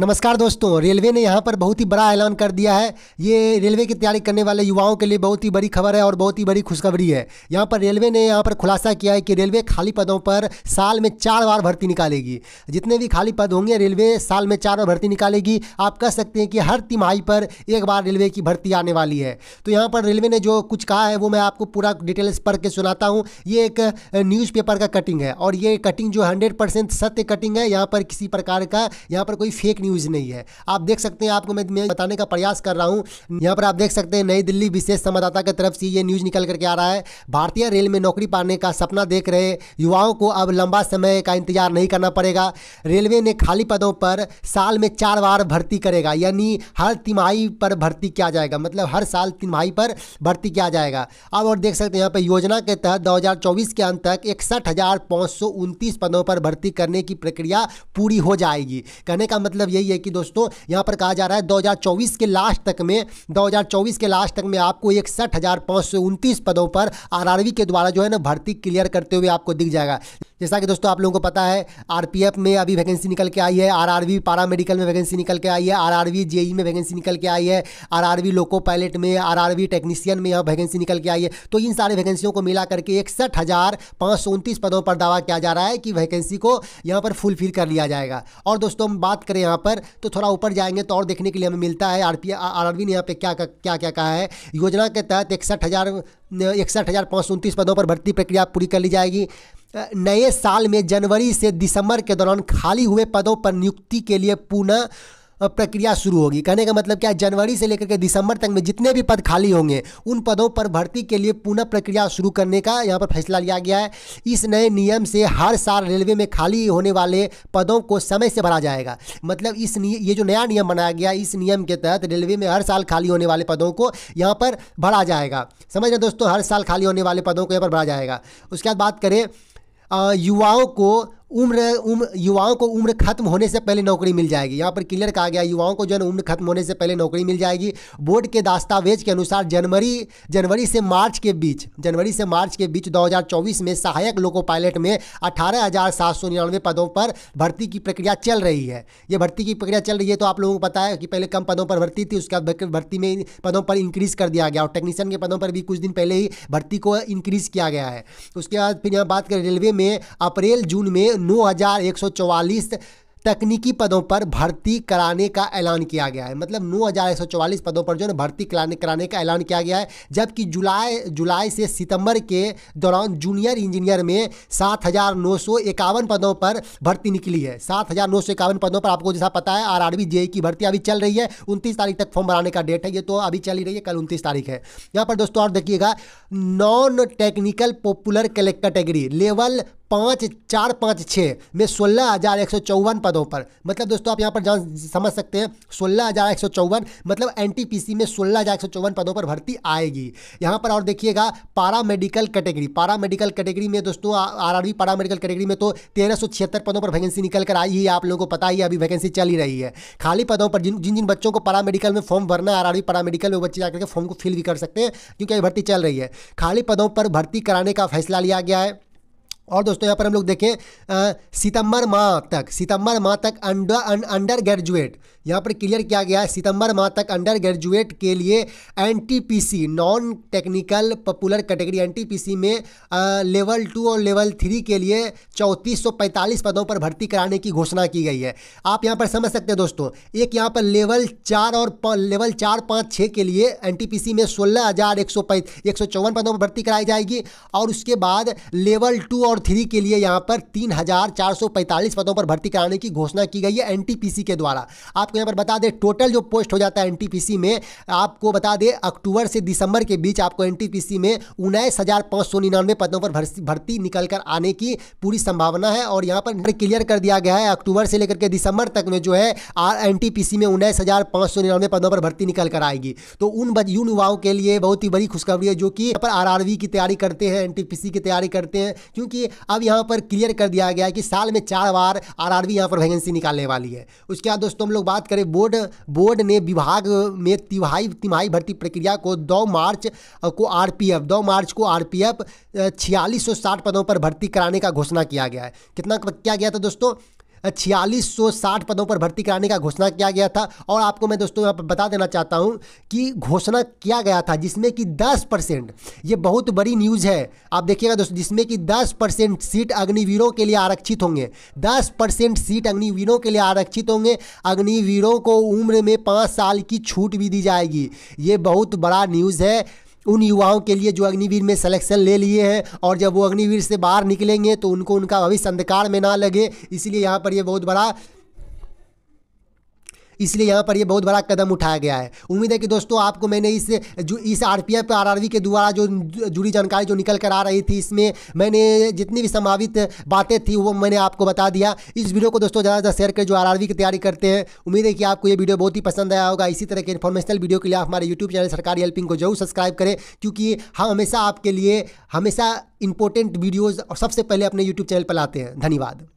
नमस्कार दोस्तों रेलवे ने यहाँ पर बहुत ही बड़ा ऐलान कर दिया है ये रेलवे की तैयारी करने वाले युवाओं के लिए बहुत ही बड़ी खबर है और बहुत ही बड़ी खुशखबरी है यहाँ पर रेलवे ने यहाँ पर खुलासा किया है कि रेलवे खाली पदों पर साल में चार बार भर्ती निकालेगी जितने भी खाली पद होंगे रेलवे साल में चार बार भर्ती निकालेगी आप कह सकते हैं कि हर तिमाही पर एक बार रेलवे की भर्ती आने वाली है तो यहाँ पर रेलवे ने जो कुछ कहा है वो मैं आपको पूरा डिटेल्स पढ़ के सुनाता हूँ ये एक न्यूज़पेपर का कटिंग है और ये कटिंग जो हंड्रेड सत्य कटिंग है यहाँ पर किसी प्रकार का यहाँ पर कोई फेक न्यूज़ न्यूज़ नहीं है आप देख सकते हैं आपको मैं बताने का प्रयास कर रहा हूँ यहाँ पर आप देख सकते हैं नई दिल्ली विशेष संवाददाता की तरफ से ये न्यूज़ निकल करके आ रहा है भारतीय रेल में नौकरी पाने का सपना देख रहे युवाओं को अब लंबा समय का इंतजार नहीं करना पड़ेगा रेलवे ने खाली पदों पर साल में चार बार भर्ती करेगा यानी हर तिमाही पर भर्ती किया जाएगा मतलब हर साल तिमाही पर भर्ती किया जाएगा अब और देख सकते हैं यहाँ पर योजना के तहत 2024 के अंत तक इकसठ पदों पर भर्ती करने की प्रक्रिया पूरी हो जाएगी कहने का मतलब ये यही है कि दोस्तों यहाँ पर कहा जा रहा है 2024 के लास्ट तक में 2024 के लास्ट तक में आपको इकसठ पदों पर आरआरबी के द्वारा जो है ना भर्ती क्लियर करते हुए आपको दिख जाएगा जैसा कि दोस्तों आप लोगों को पता है आरपीएफ में अभी वैकेंसी निकल के आई है आरआरवी पारा मेडिकल में वैकेंसी निकल के आई है आरआरवी जेई e में वैकेंसी निकल के आई है आरआरवी लोको पायलट में आरआरवी टेक्नीशियन में यहाँ वैकेंसी निकल के आई है तो इन सारे वैकेंसियों को मिला करके इकसठ पदों पर दावा किया जा रहा है कि वैकेंसी को यहाँ पर फुलफिल कर लिया जाएगा और दोस्तों हम बात करें यहाँ पर तो थोड़ा ऊपर जाएंगे तो और देखने के लिए हमें मिलता है आर पी ने यहाँ पर क्या क्या क्या कहा है योजना के तहत इकसठ इकसठ हज़ार पाँच सौ उनतीस पदों पर भर्ती प्रक्रिया पूरी कर ली जाएगी नए साल में जनवरी से दिसंबर के दौरान खाली हुए पदों पर नियुक्ति के लिए पुनः प्रक्रिया शुरू होगी कहने का मतलब क्या जनवरी से लेकर के दिसंबर तक में जितने भी पद खाली होंगे उन पदों पर भर्ती के लिए पुनः प्रक्रिया शुरू करने का यहाँ पर फैसला लिया गया है इस नए नियम से हर साल रेलवे में खाली होने वाले पदों को समय से भरा जाएगा मतलब इस ये जो नया नियम बनाया गया इस नियम के तहत रेलवे में हर साल खाली होने वाले पदों को यहाँ पर भरा जाएगा समझ रहे दोस्तों हर साल खाली होने वाले पदों को यहाँ पर भरा जाएगा उसके बाद बात करें युवाओं को उम्र उम्र युवाओं को उम्र खत्म होने से पहले नौकरी मिल जाएगी यहाँ पर क्लियर कहा गया युवाओं को जो है उम्र खत्म होने से पहले नौकरी मिल जाएगी बोर्ड के दस्तावेज के अनुसार जनवरी जनवरी से मार्च के बीच जनवरी से मार्च के बीच 2024 में सहायक लोको पायलट में अठारह पदों पर भर्ती की प्रक्रिया चल रही है ये भर्ती की प्रक्रिया चल रही है तो आप लोगों को पता है कि पहले कम पदों पर भर्ती थी उसके बाद भर्ती में पदों पर इंक्रीज कर दिया गया और टेक्नीशियन के पदों पर भी कुछ दिन पहले ही भर्ती को इंक्रीज किया गया है उसके बाद फिर यहाँ बात करें रेलवे में अप्रैल जून में नौ तकनीकी पदों पर भर्ती कराने का ऐलान किया गया है मतलब नौ हज़ार एक सौ चौवालीस पदों पर जो है भर्ती कराने कराने का ऐलान किया गया है जबकि जुलाई जुलाई से सितंबर के दौरान जूनियर इंजीनियर में सात हज़ार नौ सौ इक्यावन पदों पर भर्ती निकली है सात हज़ार नौ सौ इक्यावन पदों पर आपको जैसा पता है आर आर की भर्ती अभी चल रही है उनतीस तारीख तक फॉर्म भराने का डेट है ये तो अभी चल ही रही है कल उनतीस तारीख है यहाँ पर दोस्तों और देखिएगा non technical popular category level पाँच चार पाँच छः में सोलह हज़ार एक सौ चौवन पदों पर मतलब दोस्तों आप यहाँ पर जान समझ सकते हैं सोलह हज़ार एक सौ चौवन मतलब सी में सोलह हज़ार एक सौ चौवन पदों पर भर्ती आएगी यहाँ पर और देखिएगा paramedical category paramedical category में दोस्तों R R paramedical category में तो तेरह सौ छिहत्तर पदों पर वैकेंसी निकल कर आई ही आप लोगों को पता ही अभी वैकेंसी चल ही रही है खाली पदों पर जिन जिन जिन बच्चों को पारा मेडिकल में फॉर्म भरना है आर आर पारा मेडिकल में बच्चे जाकर के फॉर्म को फिल भी कर सकते हैं क्योंकि अभी भर्ती चल रही है खाली पदों पर भर्ती कराने का फैसला लिया गया है और दोस्तों यहाँ पर हम लोग देखें सितंबर माह तक सितंबर माह तक अंडर अंडर ग्रेजुएट यहाँ पर क्लियर किया गया है सितंबर माह तक अंडर ग्रेजुएट के लिए NTPC non technical popular category NTPC में आ, लेवल टू और लेवल थ्री के लिए चौंतीस पदों पर भर्ती कराने की घोषणा की गई है आप यहाँ पर समझ सकते हैं दोस्तों एक यहाँ पर लेवल चार और लेवल चार पाँच छः के लिए एन में सोलह हज़ार एक सौ पदों पर भर्ती कराई जाएगी और उसके बाद लेवल टू और कोर थ्री के लिए यहाँ पर तीन पदों पर भर्ती कराने की घोषणा की गई है एनटीपीसी के द्वारा आपको यहाँ पर बता दें टोटल जो पोस्ट हो जाता है एनटीपीसी में आपको बता दें अक्टूबर से दिसंबर के बीच आपको एन में उन्नीस पदों पर भर्ती निकल कर आने की पूरी संभावना है और यहाँ पर क्लियर कर दिया गया है अक्टूबर से लेकर के दिसंबर तक में जो है आर एनटीपीसी में उन्नीस पदों पर भर्ती निकल कर आएगी तो उन युवाओं के लिए बहुत ही बड़ी खुशखबरी है जो कि पर आरआरवी की तैयारी करते हैं एनटीपीसी की तैयारी करते हैं क्योंकि अब यहाँ पर क्लियर कर दिया गया है कि साल में चार बार आर आर यहाँ पर वैकेंसी निकालने वाली है उसके बाद दोस्तों हम लोग बात करें बोर्ड बोर्ड ने विभाग में तिहाई तिमाही भर्ती प्रक्रिया को दो मार्च को आर दो मार्च को आर पी पदों पर भर्ती कराने का घोषणा किया गया है कितना किया गया था दोस्तों छियालीस पदों पर भर्ती कराने का घोषणा किया गया था और आपको मैं दोस्तों यहाँ पर बता देना चाहता हूँ कि घोषणा किया गया था जिसमें कि दस परसेंट ये बहुत बड़ी न्यूज़ है आप देखिएगा दोस्तों जिसमें कि दस परसेंट सीट अग्निवीरों के लिए आरक्षित होंगे दस परसेंट सीट अग्निवीरों के लिए आरक्षित होंगे अग्निवीरों को उम्र में पाँच साल की छूट भी दी जाएगी ये बहुत बड़ा न्यूज़ है उन युवाओं के लिए जो अग्निवीर में सिलेक्शन ले लिए हैं और जब वो अग्निवीर से बाहर निकलेंगे तो उनको उनका भविष्य अंधकार में ना लगे इसलिए यहाँ पर ये बहुत बड़ा इसलिए यहाँ पर ये बहुत बड़ा कदम उठाया गया है उम्मीद है कि दोस्तों आपको मैंने इस जो इस आर पी एफ आर के द्वारा जो जुड़ी जानकारी जो निकल कर आ रही थी इसमें मैंने जितनी भी संभावित बातें थी वो मैंने आपको बता दिया इस वीडियो को दोस्तों ज़्यादा ज़्यादा शेयर करें जो आर की तैयारी करते हैं उम्मीद है कि आपको ये वीडियो बहुत ही पसंद आया होगा इसी तरह के इन्फॉर्मेशनल वीडियो के लिए आप हमारे यूट्यूब चैनल सरकारी हेल्पिंग को जरूर सब्सक्राइब करें क्योंकि हम हमेशा आपके लिए हमेशा इंपॉर्टेंट वीडियोज़ और सबसे पहले अपने यूट्यूब चैनल पर लाते हैं धन्यवाद